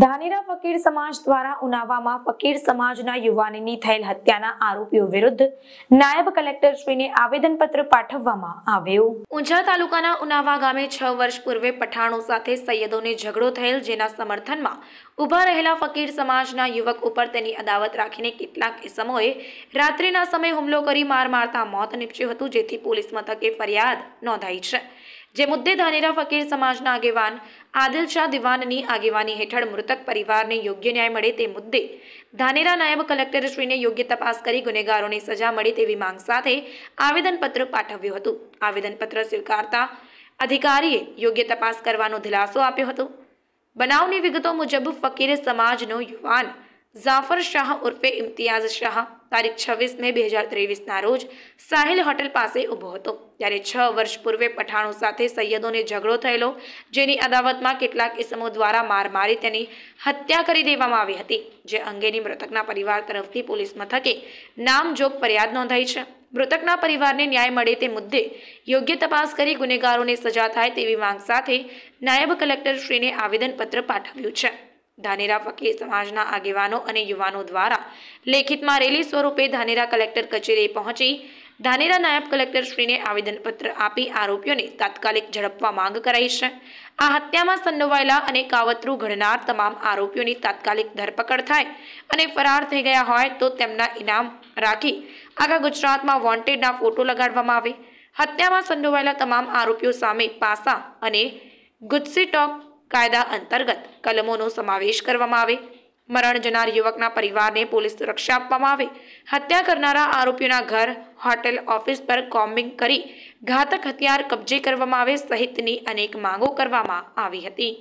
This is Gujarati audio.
ધાનેરા ફકીર સમાજ દ્વારા ઉનાવામાં ફકીર સમાજના યુવાનની થયેલ હત્યાના આરોપીઓ વિરુદ્ધ નાયબ કલેક્ટરશ્રીને આવેદનપત્ર પાઠવવામાં આવ્યું ઊંઝા તાલુકાના ઉનાવા ગામે છ વર્ષ પૂર્વે પઠાણો સાથે સૈયદોને ઝઘડો થયેલ જેના સમર્થનમાં ઊભા રહેલા ફકીર સમાજના યુવક ઉપર તેની અદાવત રાખીને કેટલાક ઇસમોએ રાત્રિના સમયે હુમલો કરી માર મારતા મોત નીપજ્યું હતું જેથી પોલીસ મથકે ફરિયાદ નોંધાઈ છે જે મુદ્દે ધાનેરા ફકીર સમાજના આગેવાન આદિલ શાહ દિવાનની આગેવાની હેઠળ મૃતક પરિવારને યોગ્ય ન્યાય મળે તે મુદ્દે ધાનેરા નાયબ કલેક્ટરશ્રીને યોગ્ય તપાસ કરી ગુનેગારોને સજા મળે તેવી માંગ સાથે આવેદનપત્ર પાઠવ્યું હતું આવેદનપત્ર સ્વીકારતા અધિકારીએ યોગ્ય તપાસ કરવાનો દિલાસો આપ્યો હતો બનાવની વિગતો મુજબ ફકીર સમાજનો યુવાન જાફર શાહ ઉર્ફે ઇમ્તિયાઝ શાહ તારીખ છવ્વીસ મે બે હજાર ત્રેવીસના રોજ સાહિલ હોટેલ પાસે ઊભો હતો ત્યારે છ વર્ષ પૂર્વે પઠાણો સાથે સૈયદોને ઝઘડો થયેલો જેની અદાવતમાં કેટલાક ઇસમો દ્વારા માર મારી તેની હત્યા કરી દેવામાં આવી હતી જે અંગેની મૃતકના પરિવાર તરફથી પોલીસ મથકે નામજોગ ફરિયાદ નોંધાઈ છે મૃતકના પરિવારને ન્યાય મળે તે મુદ્દે યોગ્ય તપાસ કરી ગુનેગારોને સજા થાય તેવી માંગ સાથે નાયબ કલેક્ટરશ્રીને આવેદનપત્ર પાઠવ્યું છે ધાનેરા ફકીર સમાજના આગેવાનો અને યુવાનો દ્વારા લેખિતમાં રેલી સ્વરૂપે ધાનેરા કલેક્ટર કચેરીએ પહોંચી ધાનેરા નાયબ કલેક્ટરશ્રીને આવેદનપત્ર આપી આરોપીઓને તાત્કાલિક ઝડપવા માંગ કરાઈ છે આ હત્યામાં સંડોવાયેલા અને કાવતરું ઘડનાર તમામ આરોપીઓની તાત્કાલિક ધરપકડ થાય અને ફરાર થઈ ગયા હોય તો તેમના ઇનામ રાખી આખા ગુજરાતમાં વોન્ટેડના ફોટો લગાડવામાં આવે હત્યામાં સંડોવાયેલા તમામ આરોપીઓ સામે પાસા અને ગુજસી ટોક કાયદા અંતર્ગત કલમોનો સમાવેશ કરવામાં આવે મરણ જનાર યુવકના પરિવારને પોલીસ સુરક્ષા આપવામાં આવે હત્યા કરનારા આરોપીઓના ઘર હોટેલ ઓફિસ પર કોમ્બિંગ કરી ઘાતક હથિયાર કબજે કરવામાં આવે સહિતની અનેક માંગો કરવામાં આવી હતી